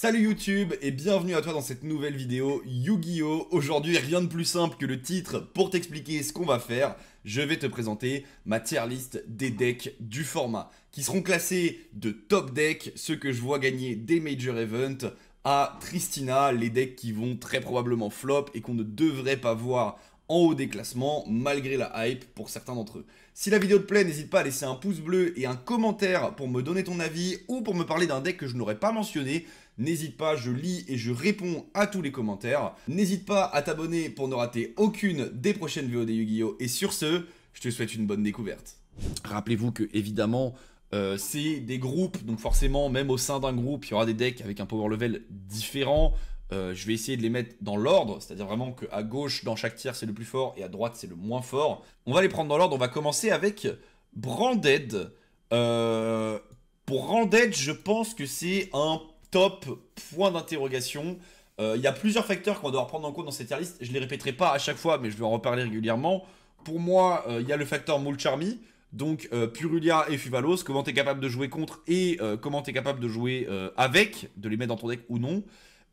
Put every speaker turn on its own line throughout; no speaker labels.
Salut YouTube et bienvenue à toi dans cette nouvelle vidéo Yu-Gi-Oh! Aujourd'hui, rien de plus simple que le titre pour t'expliquer ce qu'on va faire. Je vais te présenter ma tier list des decks du format qui seront classés de top deck, ceux que je vois gagner des major events, à Tristina, les decks qui vont très probablement flop et qu'on ne devrait pas voir en haut des classements, malgré la hype pour certains d'entre eux. Si la vidéo te plaît, n'hésite pas à laisser un pouce bleu et un commentaire pour me donner ton avis ou pour me parler d'un deck que je n'aurais pas mentionné. N'hésite pas, je lis et je réponds à tous les commentaires. N'hésite pas à t'abonner pour ne rater aucune des prochaines VOD Yu-Gi-Oh! Et sur ce, je te souhaite une bonne découverte. Rappelez-vous que, évidemment, euh, c'est des groupes, donc forcément, même au sein d'un groupe, il y aura des decks avec un power level différent. Euh, je vais essayer de les mettre dans l'ordre, c'est-à-dire vraiment qu'à gauche, dans chaque tiers, c'est le plus fort et à droite, c'est le moins fort. On va les prendre dans l'ordre, on va commencer avec Branded. Euh, pour Branded, je pense que c'est un top, point d'interrogation. Euh, il y a plusieurs facteurs qu'on doit prendre en compte dans cette tier list. Je les répéterai pas à chaque fois, mais je vais en reparler régulièrement. Pour moi, euh, il y a le facteur Mulcharmy, donc euh, Purulia et Fuvalos, comment tu es capable de jouer contre et comment tu es capable de jouer avec, de les mettre dans ton deck ou non.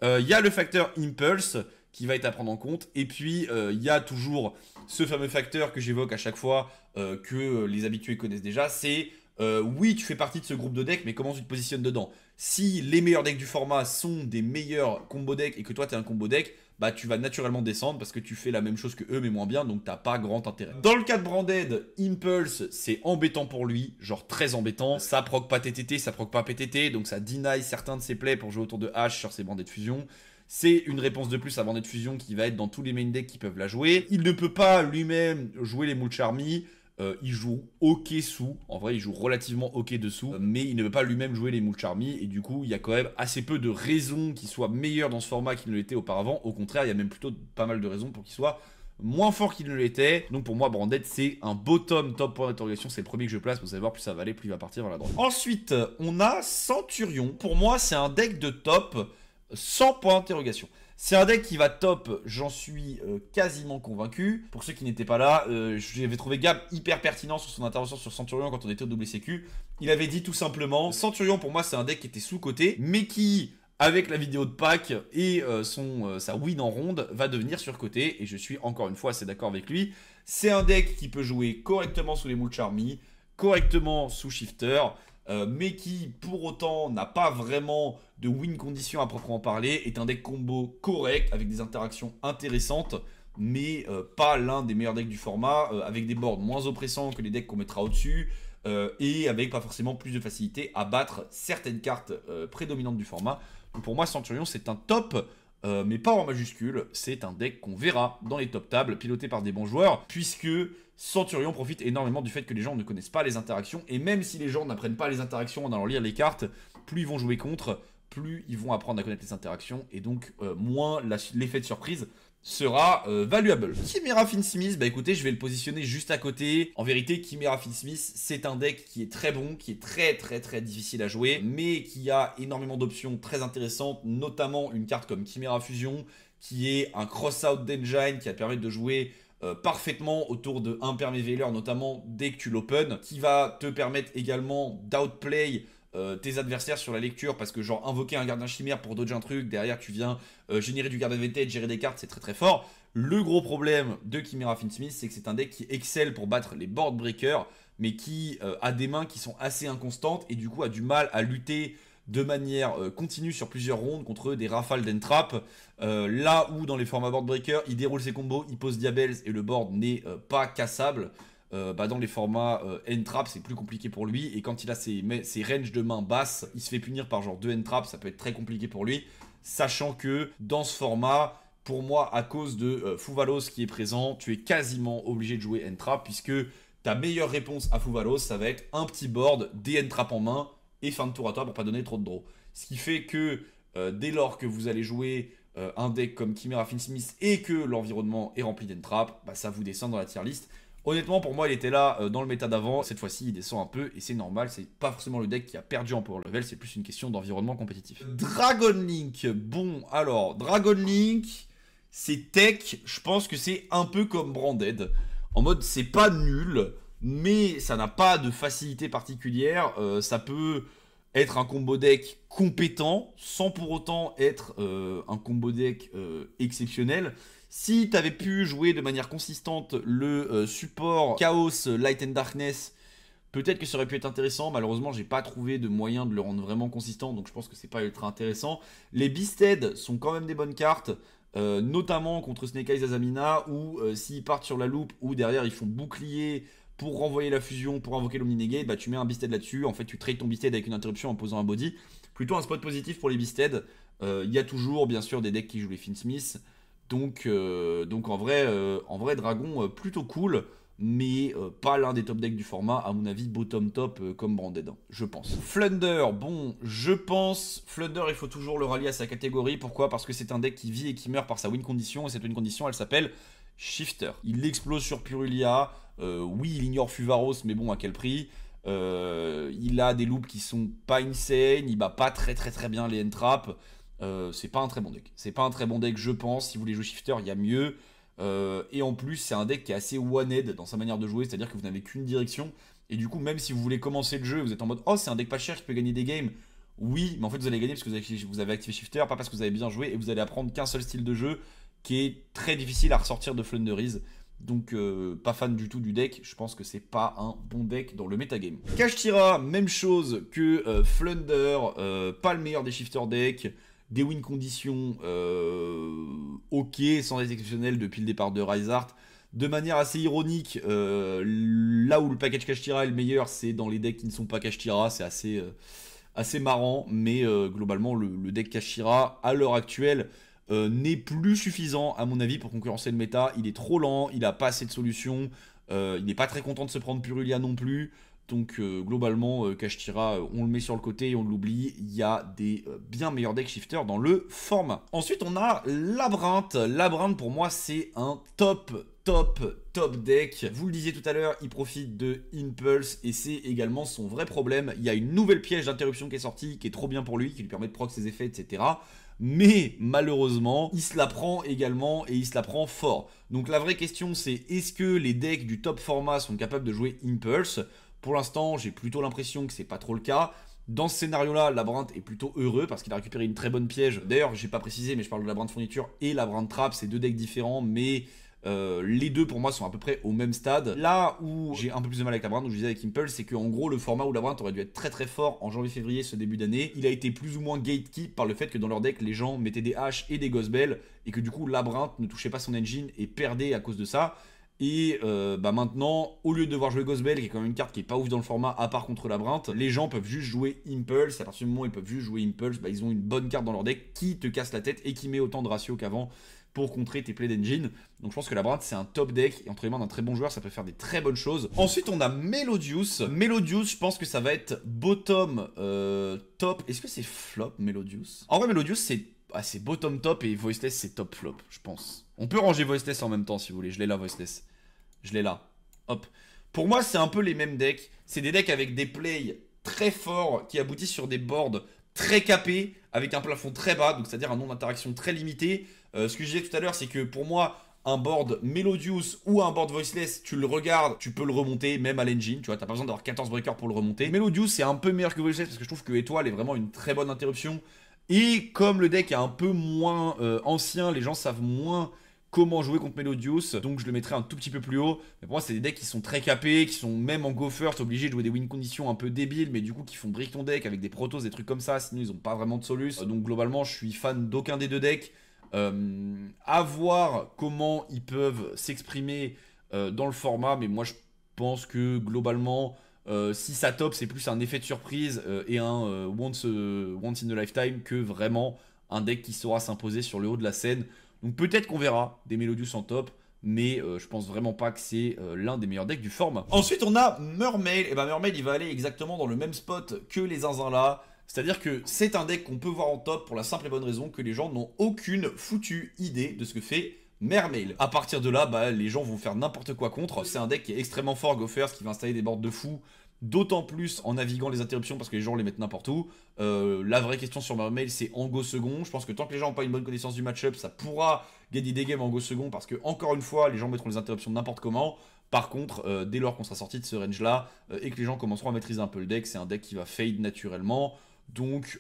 Il y a le facteur Impulse qui va être à prendre en compte. Et puis, il y a toujours ce fameux facteur que j'évoque à chaque fois, que les habitués connaissent déjà, c'est oui, tu fais partie de ce groupe de deck, mais comment tu te positionnes dedans si les meilleurs decks du format sont des meilleurs combo decks et que toi t'es un combo deck, bah tu vas naturellement descendre parce que tu fais la même chose que eux mais moins bien donc t'as pas grand intérêt. Dans le cas de Branded, Impulse c'est embêtant pour lui, genre très embêtant. Ça proc pas TTT, ça proc pas PTT donc ça deny certains de ses plays pour jouer autour de H sur ses Branded de fusion. C'est une réponse de plus à de Fusion qui va être dans tous les main decks qui peuvent la jouer. Il ne peut pas lui-même jouer les Mulcharmy. Euh, il joue ok sous, en vrai il joue relativement ok dessous, euh, mais il ne veut pas lui-même jouer les moules Army, et du coup il y a quand même assez peu de raisons qu'il soit meilleur dans ce format qu'il ne l'était auparavant, au contraire il y a même plutôt pas mal de raisons pour qu'il soit moins fort qu'il ne l'était. Donc pour moi, Brandette, c'est un bottom top point d'interrogation. C'est le premier que je place. Vous allez voir, plus ça va aller, plus il va partir vers la droite. Ensuite, on a Centurion. Pour moi, c'est un deck de top euh, sans point d'interrogation. C'est un deck qui va top, j'en suis euh, quasiment convaincu. Pour ceux qui n'étaient pas là, euh, j'avais trouvé Gab hyper pertinent sur son intervention sur Centurion quand on était au WCQ. Il avait dit tout simplement, Centurion pour moi c'est un deck qui était sous-coté, mais qui avec la vidéo de Pâques et euh, son, sa win en ronde, va devenir sur côté. Et je suis encore une fois assez d'accord avec lui. C'est un deck qui peut jouer correctement sous les moules Charmy, correctement sous Shifter. Euh, mais qui pour autant n'a pas vraiment de win condition à proprement parler, est un deck combo correct avec des interactions intéressantes, mais euh, pas l'un des meilleurs decks du format, euh, avec des boards moins oppressants que les decks qu'on mettra au-dessus, et avec pas forcément plus de facilité à battre certaines cartes prédominantes du format. pour moi, Centurion, c'est un top euh, mais pas en majuscule. C'est un deck qu'on verra dans les top tables, piloté par des bons joueurs, puisque Centurion profite énormément du fait que les gens ne connaissent pas les interactions, et même si les gens n'apprennent pas les interactions en allant lire les cartes, plus ils vont jouer contre, plus ils vont apprendre à connaître les interactions, et donc euh, moins l'effet de surprise sera euh, valuable. Chimera Smith, bah écoutez, je vais le positionner juste à côté. En vérité, Chimera Smith, c'est un deck qui est très bon, qui est très très très difficile à jouer, mais qui a énormément d'options très intéressantes, notamment une carte comme Chimera Fusion, qui est un cross-out d'engine qui va permettre de jouer euh, parfaitement autour de un notamment dès que tu l'open, qui va te permettre également d'outplay euh, tes adversaires sur la lecture parce que genre invoquer un gardien chimère pour dodger un truc, derrière tu viens euh, générer du gardien VT, gérer des cartes, c'est très très fort. Le gros problème de Chimera Finsmith, c'est que c'est un deck qui excelle pour battre les board breakers, mais qui euh, a des mains qui sont assez inconstantes et du coup a du mal à lutter de manière continue sur plusieurs rondes contre des rafales d'entrap. là où dans les formats board breakers il déroule ses combos, il pose diabels et le board n'est pas cassable. Euh, bah, dans les formats euh, trap c'est plus compliqué pour lui. Et quand il a ses, ranges de main basses, il se fait punir par genre 2 N-trap, ça peut être très compliqué pour lui. Sachant que dans ce format, pour moi, à cause de euh, Fouvalos qui est présent, tu es quasiment obligé de jouer N-trap, puisque ta meilleure réponse à Fouvalos, ça va être un petit board, des N-trap en main, et fin de tour à toi pour pas donner trop de draw. Ce qui fait que euh, dès lors que vous allez jouer un deck comme Chimera smith et que l'environnement est rempli d'entrap, bah ça vous descend dans la tier list. Honnêtement, pour moi, il était là euh, dans le méta d'avant. Cette fois-ci, il descend un peu et c'est normal. C'est pas forcément le deck qui a perdu en power level, c'est plus une question d'environnement compétitif. Dragon Link. Bon, alors, Dragon Link, c'est tech. Je pense que c'est un peu comme Branded. En mode, c'est pas nul, mais ça n'a pas de facilité particulière. Euh, ça peut être un combo deck compétent sans pour autant être euh, un combo deck exceptionnel. Si tu avais pu jouer de manière consistante le euh, support Chaos Light and Darkness, peut-être que ça aurait pu être intéressant. Malheureusement, j'ai pas trouvé de moyen de le rendre vraiment consistant, donc je pense que c'est pas ultra intéressant. Les Beasted sont quand même des bonnes cartes. Euh, notamment contre Snake Eyes Azamina, où euh, s'ils partent sur la loupe, ou derrière ils font bouclier pour renvoyer la fusion, pour invoquer lomni bah tu mets un Beasted là-dessus, en fait tu traites ton Beasted avec une interruption en posant un body. Plutôt un spot positif pour les Beasted. Il y a toujours bien sûr des decks qui jouent les Smith. Donc, euh, donc en, vrai, euh, en vrai, Dragon, euh, plutôt cool mais pas l'un des top decks du format, à mon avis, bottom top comme Branded, hein, je pense. Flunder, bon, je pense, Flunder, il faut toujours le rallier à sa catégorie, pourquoi Parce que c'est un deck qui vit et qui meurt par sa win condition, et cette win condition, elle s'appelle Shifter. Il explose sur Purulia, oui, il ignore Fuvaros, mais bon, à quel prix il a des loops qui sont pas insane, il bat pas très très très bien les entraps, euh, c'est pas un très bon deck. C'est pas un très bon deck, je pense. Si vous voulez jouer Shifter, il y a mieux. Euh, et en plus, c'est un deck qui est assez one-head dans sa manière de jouer, c'est-à-dire que vous n'avez qu'une direction. Et du coup, même si vous voulez commencer le jeu, vous êtes en mode Oh, c'est un deck pas cher, je peux gagner des games. Oui, mais en fait, vous allez gagner parce que vous avez, activé Shifter, pas parce que vous avez bien joué, et vous allez apprendre qu'un seul style de jeu qui est très difficile à ressortir de Flunderies. Donc, euh, pas fan du tout du deck, je pense que c'est pas un bon deck dans le metagame. Tira même chose que Flunder, pas le meilleur des shifter decks des win conditions euh, ok, sans exceptionnel depuis le départ de Reinhardt. De manière assez ironique, euh, là où le package Kashtira est le meilleur, c'est dans les decks qui ne sont pas Kashtira, c'est assez euh, assez marrant, mais globalement le, deck Kashira à l'heure actuelle n'est plus suffisant à mon avis pour concurrencer le méta. Il est trop lent, il n'a pas assez de solutions, il n'est pas très content de se prendre Purulia non plus. Donc euh, globalement, euh, Kashtira, euh, on le met sur le côté et on l'oublie. Il y a des euh, bien meilleurs deck shifters dans le format. Ensuite, on a Labyrinthe. Labyrinthe, pour moi, c'est un top top, top deck. Vous le disiez tout à l'heure, il profite de Impulse et c'est également son vrai problème. Il y a une nouvelle piège d'interruption qui est sortie, qui est trop bien pour lui, qui lui permet de proc ses effets, etc. Mais malheureusement, il se la prend également et il se la prend fort. Donc la vraie question c'est est-ce que les decks du top format sont capables de jouer Impulse pour l'instant, j'ai plutôt l'impression que c'est pas trop le cas. Dans ce scénario-là, Labyrinthe est plutôt heureux parce qu'il a récupéré une très bonne piège. D'ailleurs, j'ai pas précisé, mais je parle de Labyrinthe Fourniture et Labyrinthe Trap, c'est deux decks différents, mais euh, les deux pour moi sont à peu près au même stade. Là où j'ai un peu plus de mal avec Labyrinthe, où je disais avec Impulse, c'est qu'en gros le format où Labyrinthe aurait dû être très très fort en janvier-février ce début d'année, il a été plus ou moins gatekeep par le fait que dans leur deck les gens mettaient des haches et des gosbels, et que du coup Labyrinthe ne touchait pas son engine et perdait à cause de ça. Et euh, bah maintenant, au lieu de devoir jouer Gosbell, qui est quand même une carte qui est pas ouf dans le format, à part contre la Brinte, les gens peuvent juste jouer Impulse. À partir du moment où ils peuvent juste jouer Impulse, bah, ils ont une bonne carte dans leur deck qui te casse la tête et qui met autant de ratio qu'avant pour contrer tes plays d'engine. Donc je pense que la Brinte c'est un top deck et entre les mains d'un très bon joueur ça peut faire des très bonnes choses. Ensuite on a Melodius. Melodius je pense que ça va être bottom euh, top. Est-ce que c'est flop Melodius En vrai Melodius c'est ah, c'est bottom top et voiceless c'est top flop, je pense. On peut ranger voiceless en même temps si vous voulez. Je l'ai là, voiceless. Je l'ai là. Hop. Pour moi, c'est un peu les mêmes decks. C'est des decks avec des plays très forts qui aboutissent sur des boards très capés avec un plafond très bas, donc c'est-à-dire un nombre d'interactions très limité. Euh, ce que je disais tout à l'heure, c'est que pour moi, un board Melodius ou un board Voiceless, tu le regardes, tu peux le remonter, même à l'engine, tu vois, t'as pas besoin d'avoir 14 breakers pour le remonter. Melodius c'est un peu meilleur que Voiceless parce que je trouve que Étoile est vraiment une très bonne interruption. Et comme le deck est un peu moins euh, ancien, les gens savent moins comment jouer contre Melodius, donc je le mettrai un tout petit peu plus haut. Mais pour moi, c'est des decks qui sont très capés, qui sont même en go first, obligés de jouer des win conditions un peu débiles, mais du coup qui font brick ton deck avec des protos, des trucs comme ça, sinon ils n'ont pas vraiment de solus. Euh, donc globalement, je suis fan d'aucun des deux decks. Euh, à voir comment ils peuvent s'exprimer euh, dans le format, mais moi je pense que globalement, euh, si ça top, c'est plus un effet de surprise euh, et un euh, once, in a lifetime que vraiment un deck qui saura s'imposer sur le haut de la scène. Donc peut-être qu'on verra des Melodius en top, mais je pense vraiment pas que c'est l'un des meilleurs decks du format. Ensuite, on a Mermail. Et eh ben Mermail, il va aller exactement dans le même spot que les zinzins là. C'est-à-dire que c'est un deck qu'on peut voir en top pour la simple et bonne raison que les gens n'ont aucune foutue idée de ce que fait Mermail. À partir de là, bah, les gens vont faire n'importe quoi contre. C'est un deck qui est extrêmement fort, GoFers, qui va installer des bords de fou. D'autant plus en naviguant les interruptions parce que les gens les mettent n'importe où. Euh, la vraie question sur Mermail, c'est en Go second. Je pense que tant que les gens n'ont pas une bonne connaissance du match-up, ça pourra gagner des games en Go second parce que, encore une fois, les gens mettront les interruptions n'importe comment. Par contre, euh, dès lors qu'on sera sorti de ce range-là euh, et que les gens commenceront à maîtriser un peu le deck, c'est un deck qui va fade naturellement. Donc,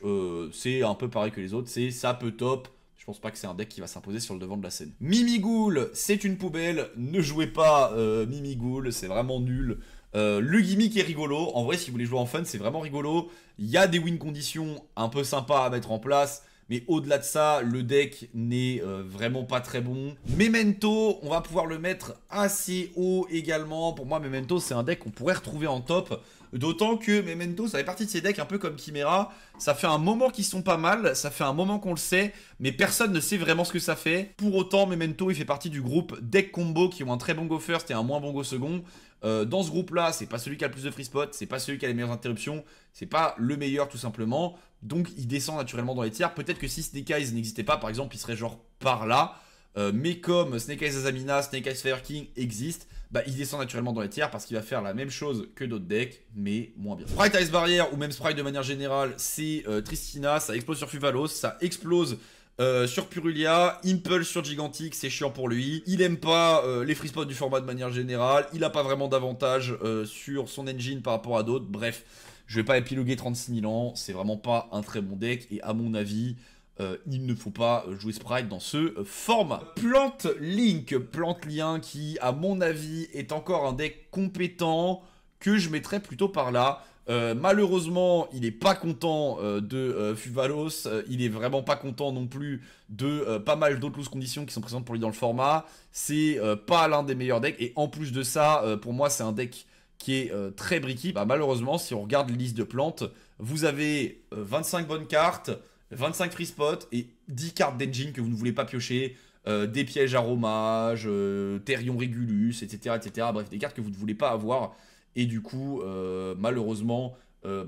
c'est un peu pareil que les autres. C'est ça peut top je pense pas que c'est un deck qui va s'imposer sur le devant de la scène. Mimigoul, c'est une poubelle. Ne jouez pas Mimi euh, Mimigoul, c'est vraiment nul. Euh, le gimmick est rigolo. En vrai, si vous voulez jouer en fun, c'est vraiment rigolo. Il y a des win conditions un peu sympas à mettre en place. Mais au-delà de ça, le deck n'est euh, vraiment pas très bon. Memento, on va pouvoir le mettre assez haut également. Pour moi, Memento, c'est un deck qu'on pourrait retrouver en top. D'autant que Memento, ça fait partie de ces decks un peu comme Chimera. Ça fait un moment qu'ils sont pas mal, ça fait un moment qu'on le sait, mais personne ne sait vraiment ce que ça fait. Pour autant, Memento, il fait partie du groupe deck combo qui ont un très bon go first et un moins bon go second. Euh, dans ce groupe-là, c'est pas celui qui a le plus de free spot, c'est pas celui qui a les meilleures interruptions, c'est pas le meilleur tout simplement. Donc il descend naturellement dans les tiers. Peut-être que si Snake Eyes n'existait pas, par exemple, il serait genre par là. Euh, mais comme Snake Eyes Azamina, Snake Eyes Fire King existent, bah, il descend naturellement dans les tiers parce qu'il va faire la même chose que d'autres decks, mais moins bien. Sprite Ice Barrier, ou même Sprite de manière générale, c'est euh, Tristina, ça explose sur Fuvalos, ça explose euh, sur Purulia, Impulse sur Gigantic, c'est chiant pour lui. Il aime pas les free spots du format de manière générale. Il a pas vraiment d'avantage sur son engine par rapport à d'autres. Bref, je vais pas épiloguer 36 000 ans. C'est vraiment pas un très bon deck. Et à mon avis, euh, il ne faut pas jouer Sprite dans ce euh, format. Plante Link, Plante Lien qui, à mon avis, est encore un deck compétent que je mettrais plutôt par là. Euh, malheureusement, il n'est pas content de Fuvalos, il est vraiment pas content non plus de pas mal d'autres loose conditions qui sont présentes pour lui dans le format. C'est pas l'un des meilleurs decks et en plus de ça, pour moi, c'est un deck qui est très bricky. Bah, malheureusement, si on regarde les listes de plantes, vous avez 25 bonnes cartes, 25 free spots et 10 cartes d'engine que vous ne voulez pas piocher, euh, des pièges à Romage, euh, Terrion Régulus, etc., etc. Bref, des cartes que vous ne voulez pas avoir. Et du coup, euh, malheureusement,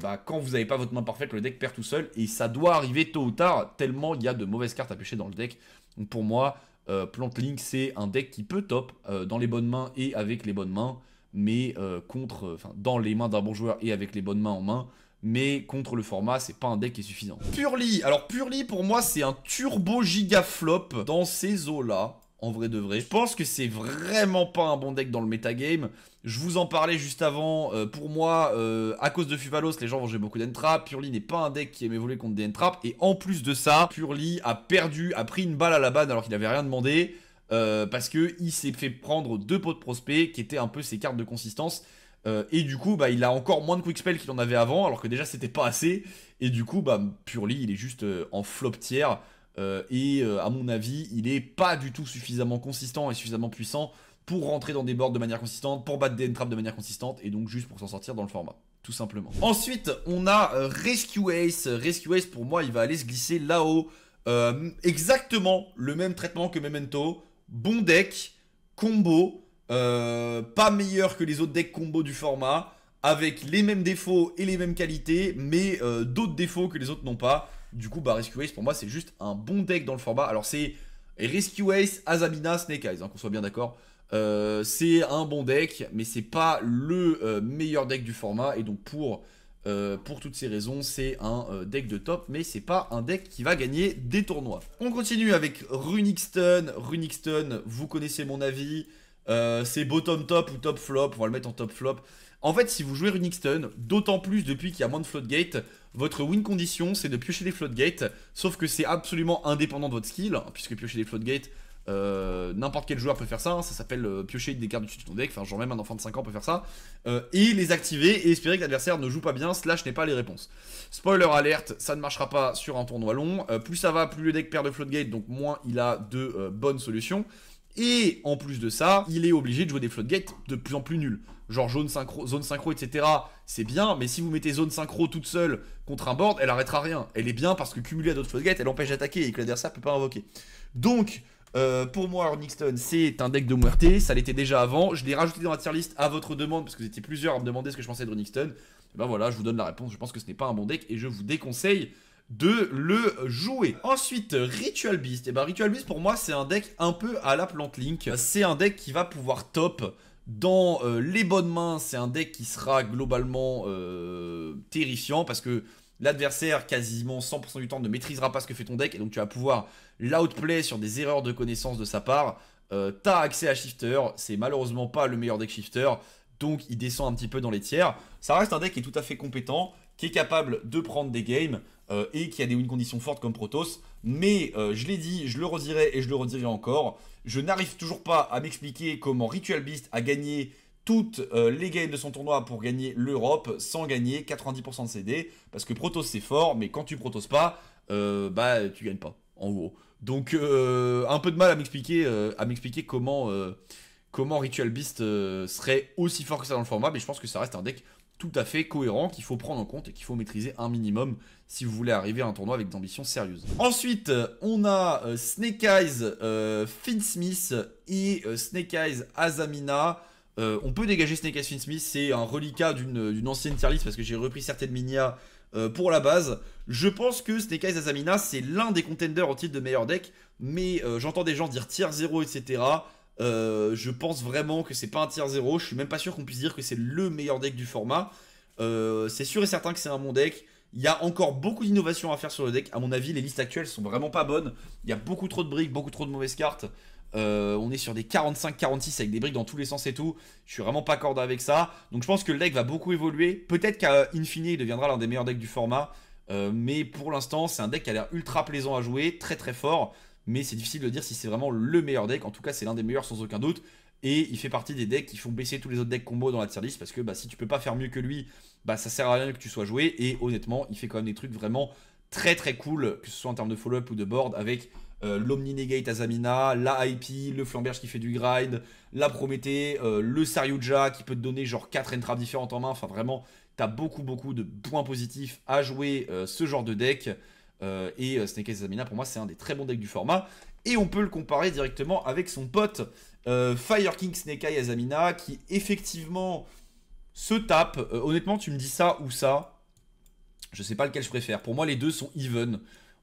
bah, quand vous n'avez pas votre main parfaite, le deck perd tout seul. Et ça doit arriver tôt ou tard, tellement il y a de mauvaises cartes à piocher dans le deck. Donc pour moi, Link c'est un deck qui peut top dans les bonnes mains et avec les bonnes mains. Mais contre, enfin, dans les mains d'un bon joueur et avec les bonnes mains en main, mais contre le format, c'est pas un deck qui est suffisant. Purly Alors Purly, pour moi, c'est un turbo giga flop dans ces eaux-là en vrai de vrai. Je pense que c'est vraiment pas un bon deck dans le metagame. Je vous en parlais juste avant, euh, pour moi, euh, à cause de Fuvalos, les gens vont jouer beaucoup d'Entrap. Purly n'est pas un deck qui aime évoluer contre des entraps. Et en plus de ça, Purly a perdu, a pris une balle à la banne alors qu'il n'avait rien demandé. Euh, parce que il s'est fait prendre deux pots de prospect qui étaient un peu ses cartes de consistance euh, et du coup, bah, il a encore moins de quick spell qu'il en avait avant, alors que déjà c'était pas assez. Et du coup, bah, Purly, il est juste euh, en flop tiers. Euh, et à mon avis, il est pas du tout suffisamment consistant et suffisamment puissant pour rentrer dans des boards de manière consistante, pour battre des entraps de manière consistante, et donc juste pour s'en sortir dans le format. Tout simplement. Ensuite, on a Rescue Ace. Rescue Ace, pour moi, il va aller se glisser là-haut. exactement le même traitement que Memento. Bon deck, combo, euh, pas meilleur que les autres decks combo du format, avec les mêmes défauts et les mêmes qualités, mais euh, d'autres défauts que les autres n'ont pas. Du coup, bah, Rescue Ace, pour moi, c'est juste un bon deck dans le format. Alors, c'est Rescue Ace, Azamina, Snake Eyes, hein, qu'on soit bien d'accord. Euh, c'est un bon deck, mais c'est pas le meilleur deck du format. Et donc, pour, pour toutes ces raisons, c'est un deck de top, mais c'est pas un deck qui va gagner des tournois. On continue avec Runixton. Runixton, vous connaissez mon avis. Euh, c'est bottom top ou top flop, on va le mettre en top flop. En fait, si vous jouez stun d'autant plus depuis qu'il y a moins de floodgate, votre win condition c'est de piocher des floodgates, sauf que c'est absolument indépendant de votre skill, hein, puisque piocher des floodgates, euh, n'importe quel joueur peut faire ça, hein, ça s'appelle euh, piocher des cartes du-dessus de ton deck, enfin genre même un enfant de 5 ans peut faire ça, et les activer et espérer que l'adversaire ne joue pas bien, slash n'est pas les réponses. Spoiler alerte, ça ne marchera pas sur un tournoi long, plus ça va, plus le deck perd de floodgate, donc moins il a de bonnes solutions. Et en plus de ça, il est obligé de jouer des floodgates de plus en plus nuls. Genre zone synchro, zone synchro etc. C'est bien, mais si vous mettez zone synchro toute seule contre un board, elle arrêtera rien. Elle est bien parce que cumulée à d'autres floodgates, elle empêche d'attaquer et que l'adversaire peut pas invoquer. Donc, euh, pour moi, Nixton, c'est un deck de Muerte. Ça l'était déjà avant. Je l'ai rajouté dans la tier list à votre demande parce que vous étiez plusieurs à me demander ce que je pensais de Nixton. Et ben voilà, je vous donne la réponse. Je pense que ce n'est pas un bon deck et je vous déconseille de le jouer. Ensuite, Ritual Beast. Et eh ben Ritual Beast pour moi c'est un deck un peu à la Plante Link. C'est un deck qui va pouvoir top dans euh, les bonnes mains. C'est un deck qui sera globalement euh, terrifiant parce que l'adversaire quasiment 100% du temps ne maîtrisera pas ce que fait ton deck et donc tu vas pouvoir l'outplay sur des erreurs de connaissance de sa part. Euh, t'as accès à Shifter, c'est malheureusement pas le meilleur deck Shifter, donc il descend un petit peu dans les tiers. Ça reste un deck qui est tout à fait compétent, qui est capable de prendre des games. Euh, et qui a des win conditions fortes comme Protoss. Mais euh, je l'ai dit, je le redirai et je le redirai encore. Je n'arrive toujours pas à m'expliquer comment Ritual Beast a gagné toutes euh, les games de son tournoi pour gagner l'Europe sans gagner 90% de CD. Parce que Protoss c'est fort, mais quand tu Protoss pas, bah tu gagnes pas, en gros. Donc un peu de mal à m'expliquer, à m'expliquer comment comment Ritual Beast serait aussi fort que ça dans le format, mais je pense que ça reste un deck tout à fait cohérent qu'il faut prendre en compte et qu'il faut maîtriser un minimum si vous voulez arriver à un tournoi avec d'ambition sérieuses. Ensuite, euh, on a euh, Snake Eyes euh, Finn Smith et Snake Eyes Azamina. on peut dégager Snake Eyes Finn Smith, c'est un reliquat d'une ancienne tier list parce que j'ai repris certaines minia pour la base. Je pense que Snake Eyes Azamina, c'est l'un des contenders au titre de meilleur deck, mais j'entends des gens dire tier 0, etc. Euh, je pense vraiment que c'est pas un tier 0. Je suis même pas sûr qu'on puisse dire que c'est le meilleur deck du format. Euh, c'est sûr et certain que c'est un bon deck. Il y a encore beaucoup d'innovations à faire sur le deck. À mon avis, les listes actuelles sont vraiment pas bonnes. Il y a beaucoup trop de briques, beaucoup trop de mauvaises cartes. Euh, on est sur des 45-46 avec des briques dans tous les sens et tout. Je suis vraiment pas cordé avec ça. Donc je pense que le deck va beaucoup évoluer. Peut-être qu'à infini il deviendra l'un des meilleurs decks du format. mais pour l'instant, c'est un deck qui a l'air ultra plaisant à jouer, très très fort mais c'est difficile de dire si c'est vraiment le meilleur deck. En tout cas, c'est l'un des meilleurs sans aucun doute. Et il fait partie des decks qui font baisser tous les autres decks combo dans la tier list parce que bah, si tu peux pas faire mieux que lui, bah, ça sert à rien que tu sois joué. Et honnêtement, il fait quand même des trucs vraiment très très cool, que ce soit en termes de follow-up ou de board, avec euh, l'Omni Negate Azamina, la IP, le Flamberge qui fait du grind, la Prométhée, euh, le Saryuja qui peut te donner genre 4 entraves différentes en main. Enfin, vraiment, t'as beaucoup beaucoup de points positifs à jouer euh, ce genre de deck. Euh, et euh, Snake pour moi, c'est un des très bons decks du format. Et on peut le comparer directement avec son pote euh, Fire King Snake qui effectivement se tape. honnêtement, tu me dis ça ou ça Je sais pas lequel je préfère. Pour moi, les deux sont even.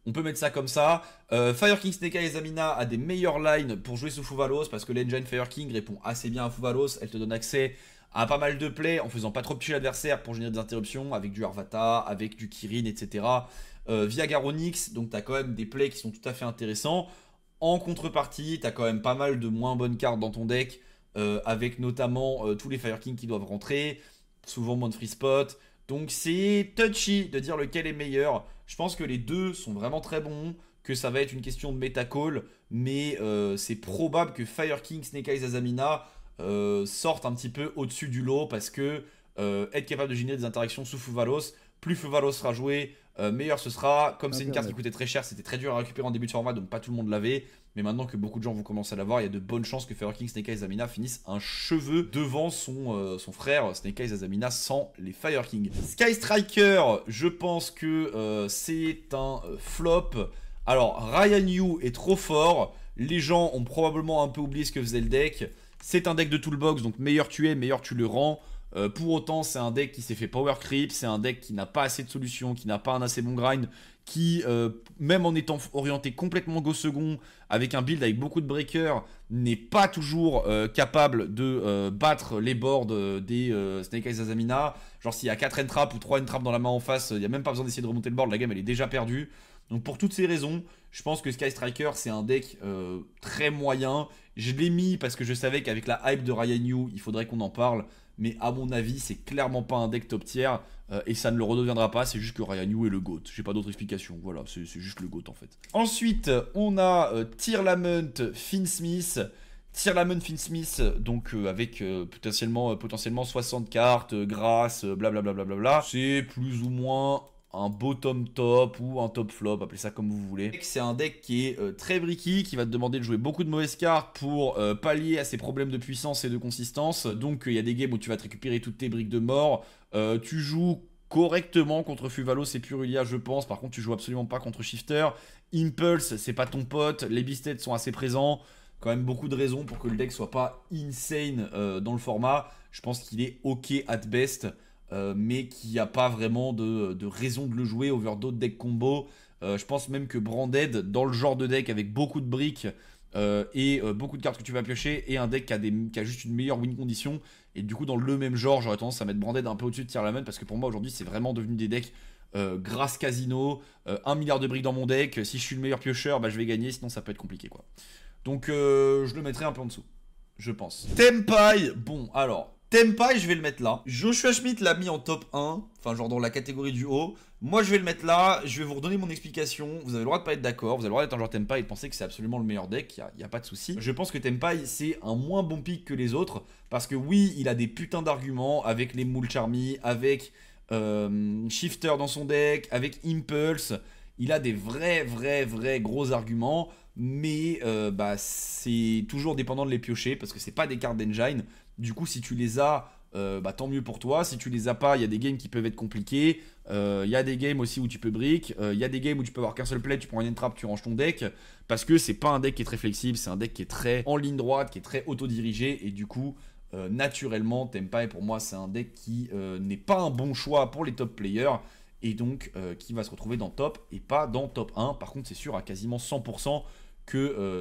On peut mettre ça comme ça. Fire King Snake a des meilleures lines pour jouer sous Fouvalos parce que l'engine Fire King répond assez bien à Fouvalos Elle te donne accès à pas mal de plays en faisant pas trop tuer l'adversaire pour générer des interruptions avec du Arvata, avec du Kirin, etc. Euh, via Garonix, donc tu as quand même des plays qui sont tout à fait intéressants. En contrepartie, tu as quand même pas mal de moins bonnes cartes dans ton deck, euh, avec notamment euh, tous les Fire King qui doivent rentrer, souvent moins de free spot. Donc c'est touchy de dire lequel est meilleur. Je pense que les deux sont vraiment très bons, que ça va être une question de meta call, mais c'est probable que Fire King, Snake Eyes, Azamina sortent un petit peu au-dessus du lot parce que être capable de générer des interactions sous Fouvalos, plus Fevalo sera joué, euh, meilleur ce sera. Comme ah, c'est une carte qui coûtait très cher, c'était très dur à récupérer en début de format, donc pas tout le monde l'avait. Mais maintenant que beaucoup de gens vont commencer à l'avoir, il y a de bonnes chances que Fire King, Snake Eyes, Amina finissent un cheveu devant son, euh, son frère Snake Eyes, Azamina sans les Fire King. Sky Striker, je pense que euh, c'est un flop. Alors, Ryan Yu est trop fort. Les gens ont probablement un peu oublié ce que faisait le deck. C'est un deck de toolbox, donc meilleur tu es, meilleur tu le rends. Euh, pour autant, c'est un deck qui s'est fait power creep, c'est un deck qui n'a pas assez de solutions, qui n'a pas un assez bon grind, qui, euh, même en étant orienté complètement go second, avec un build avec beaucoup de breakers, n'est pas toujours euh, capable de battre les boards des Snake Eyes Azamina. Genre s'il y a 4 entraps ou 3 entraps dans la main en face, il n'y a même pas besoin d'essayer de remonter le board, la game elle est déjà perdue. Donc pour toutes ces raisons, je pense que Sky Striker c'est un deck très moyen. Je l'ai mis parce que je savais qu'avec la hype de Ryan Yu, il faudrait qu'on en parle mais à mon avis, c'est clairement pas un deck top tier euh, et ça ne le redeviendra pas. C'est juste que Ryan Yu est le GOAT. J'ai pas d'autre explication. Voilà, c'est juste le GOAT en fait. Ensuite, on a euh, Fin Finn Smith. lament Finn Smith, donc euh, avec euh, potentiellement, potentiellement 60 cartes, grâce, blablabla. c'est plus ou moins un bottom top ou un top flop, appelez ça comme vous voulez. C'est un deck qui est euh, très bricky, qui va te demander de jouer beaucoup de mauvaises cartes pour euh, pallier à ses problèmes de puissance et de consistance. Donc il y a des games où tu vas te récupérer toutes tes briques de mort. Euh, tu joues correctement contre Fuvalos et Purulia, je pense. Par contre, tu joues absolument pas contre Shifter. Impulse, c'est pas ton pote. Les bistets sont assez présents. Quand même beaucoup de raisons pour que le deck soit pas insane dans le format. Je pense qu'il est ok at best. Euh, mais qui n'y a pas vraiment de, raison de le jouer over d'autres decks combo. Euh, je pense même que Branded, dans le genre de deck avec beaucoup de briques euh, et beaucoup de cartes que tu vas piocher, et un deck qui a, des, a, juste une meilleure win condition, et du coup dans le même genre, j'aurais tendance à mettre Branded un peu au-dessus de Tier Laman, parce que pour moi aujourd'hui c'est vraiment devenu des decks grâce casino, un milliard de briques dans mon deck, si je suis le meilleur piocheur, bah, je vais gagner, sinon ça peut être compliqué quoi. Donc je le mettrai un peu en dessous je pense. Tempai, bon alors, Tempta, je vais le mettre là. Joshua Schmidt l'a mis en top 1, enfin genre dans la catégorie du haut. Moi je vais le mettre là, je vais vous redonner mon explication. Vous avez le droit de pas être d'accord, vous avez le droit d'être un genre Tempai et de penser que c'est absolument le meilleur deck, il n'y a, pas de souci. Je pense que Tempai c'est un moins bon pick que les autres, parce que oui, il a des putains d'arguments avec les moules Charmy, avec euh, Shifter dans son deck, avec Impulse. Il a des vrais, vrais, vrais gros arguments mais euh, bah, c'est toujours dépendant de les piocher parce que c'est pas des cartes d'engine. Du coup, si tu les as, euh, bah, tant mieux pour toi. Si tu les as pas, il y a des games qui peuvent être compliqués. Euh, il y a des games aussi où tu peux brick. Euh, il y a des games où tu peux avoir qu'un seul play, tu prends une trap, tu ranges ton deck. Parce que c'est pas un deck qui est très flexible, c'est un deck qui est très en ligne droite, qui est très autodirigé. Et du coup, naturellement, t'aimes pour moi, c'est un deck qui n'est pas un bon choix pour les top players. Et donc, qui va se retrouver dans top et pas dans top 1. Par contre, c'est sûr, à quasiment 100% que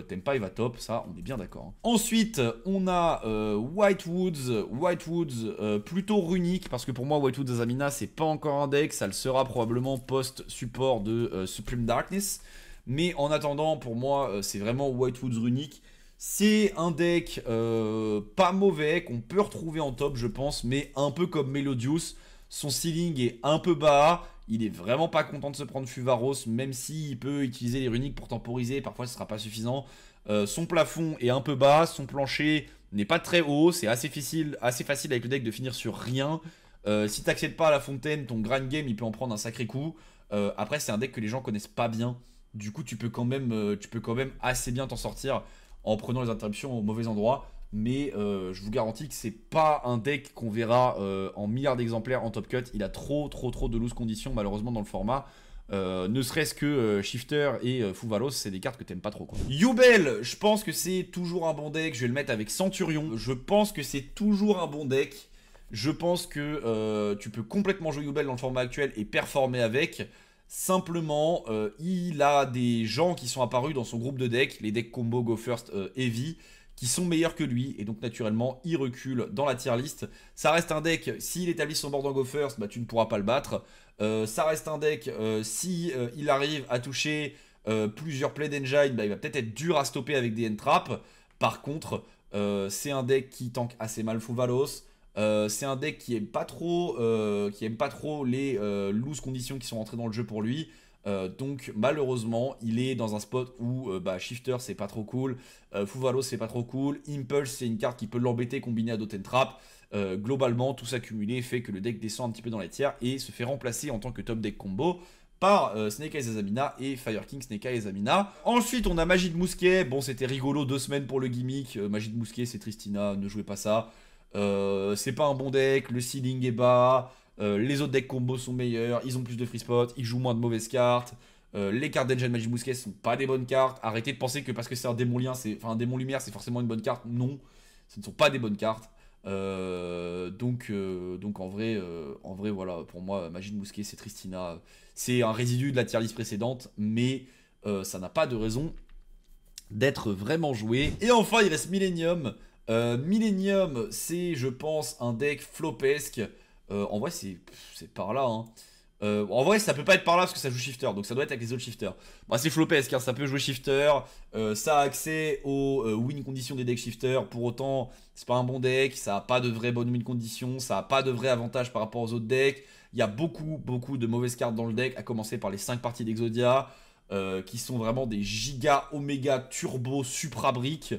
euh, va top, ça on est bien d'accord. Hein. Ensuite, on a euh, White Woods, euh, plutôt runique, parce que pour moi White Woods Azamina c'est pas encore un deck, ça le sera probablement post-support de euh, Supreme Darkness, mais en attendant pour moi euh, c'est vraiment White Woods runique. C'est un deck pas mauvais, qu'on peut retrouver en top je pense, mais un peu comme Melodius, son ceiling est un peu bas, il est vraiment pas content de se prendre Fuvaros, même s'il peut utiliser les runiques pour temporiser, parfois ce sera pas suffisant. Euh, son plafond est un peu bas, son plancher n'est pas très haut, c'est assez facile, assez facile avec le deck de finir sur rien. Si euh, si t'accèdes pas à la fontaine, ton grand game il peut en prendre un sacré coup. Euh, après c'est un deck que les gens connaissent pas bien, du coup tu peux quand même, tu peux quand même assez bien t'en sortir en prenant les interruptions au mauvais endroit mais euh, je vous garantis que c'est pas un deck qu'on verra euh, en milliards d'exemplaires en top cut. Il a trop, trop, trop de loose conditions malheureusement dans le format. Euh, ne serait-ce que Shifter et Fouvalos, c'est des cartes que tu t'aimes pas trop Youbel, je pense que c'est toujours un bon deck, je vais le mettre avec Centurion. Je pense que c'est toujours un bon deck. Je pense que tu peux complètement jouer Youbel dans le format actuel et performer avec. Simplement, il a des gens qui sont apparus dans son groupe de deck. les decks combo, go first, heavy, qui sont meilleurs que lui, et donc naturellement, il recule dans la tier list. Ça reste un deck, s'il établit son bord en go first, bah, tu ne pourras pas le battre. Euh, ça reste un deck, s'il euh, si euh, il arrive à toucher plusieurs plays d'engine, bah, il va peut-être être dur à stopper avec des end-traps. Par contre, c'est un deck qui tank assez mal Fouvalos. c'est un deck qui aime pas trop, qui aime pas trop les loose conditions qui sont rentrées dans le jeu pour lui. Euh, donc malheureusement, il est dans un spot où euh, bah, Shifter c'est pas trop cool, euh, Fuvalo c'est pas trop cool, Impulse c'est une carte qui peut l'embêter combinée à Doten Trap. Euh, globalement, tout s'accumuler fait que le deck descend un petit peu dans les tiers et se fait remplacer en tant que top deck combo par Snake Eyes Azamina et Fire King Snake Eyes Azamina. Ensuite, on a Magie de Mousquet. Bon, c'était rigolo deux semaines pour le gimmick. Magie de Mousquet, c'est Tristina, ne jouez pas ça. c'est pas un bon deck, le ceiling est bas. Euh, les autres decks combos sont meilleurs, ils ont plus de free spot, ils jouent moins de mauvaises cartes, euh, les cartes d'Engine Magic Mousquet sont pas des bonnes cartes, arrêtez de penser que parce que c'est un démon lien, c'est, enfin un démon lumière, c'est forcément une bonne carte, non, ce ne sont pas des bonnes cartes. Euh, donc, donc en vrai, en vrai voilà, pour moi, Magie de Mousquet, c'est Tristina, c'est un résidu de la tier list précédente, mais ça n'a pas de raison d'être vraiment joué. Et enfin, il reste Millennium. Euh, Millennium, c'est, je pense, un deck flopesque euh, en vrai, c'est par là. Hein. Euh, en vrai, ça peut pas être par là parce que ça joue shifter, donc ça doit être avec les autres shifters. Bah, c'est flopesque, hein, car ça peut jouer shifter, euh, ça a accès aux win conditions des decks shifter, pour autant, c'est pas un bon deck, ça a pas de vraies bonnes win conditions, ça a pas de vrais avantages par rapport aux autres decks. Il y a beaucoup, beaucoup de mauvaises cartes dans le deck, à commencer par les 5 parties d'Exodia, qui sont vraiment des giga, oméga, turbo, supra briques.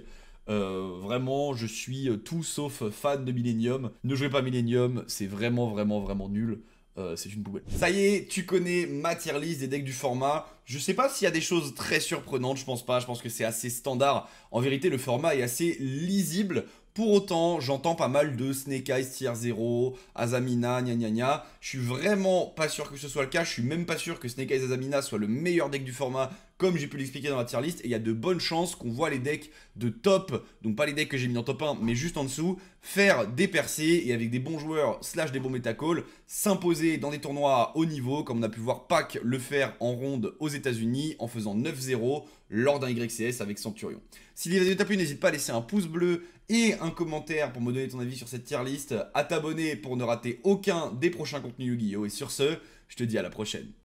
Euh, vraiment, je suis euh, tout sauf fan de Millennium. Ne jouez pas Millennium, c'est vraiment, vraiment, vraiment nul. Euh, c'est une poubelle. Ça y est, tu connais ma tier des decks du format. Je sais pas s'il y a des choses très surprenantes, je pense pas, je pense que c'est assez standard. En vérité, le format est assez lisible. Pour autant, j'entends pas mal de Snake Eyes, Tier 0, Azamina, gna gna gna. Je suis vraiment pas sûr que ce soit le cas. Je suis même pas sûr que Snake Eyes Azamina soit le meilleur deck du format, comme j'ai pu l'expliquer dans la tier list. Et il y a de bonnes chances qu'on voit les decks de top, donc pas les decks que j'ai mis en top 1, mais juste en dessous, faire des percées et avec des bons joueurs, slash des bons métacalls, s'imposer dans des tournois haut niveau, comme on a pu voir Pac le faire en ronde aux États-Unis en faisant 9-0 lors d'un YCS avec Centurion. Si les t'a plu, n'hésite pas à laisser un pouce bleu et un commentaire pour me donner ton avis sur cette tier list, à t'abonner pour ne rater aucun des prochains contenus Yu-Gi-Oh! Et sur ce, je te dis à la prochaine.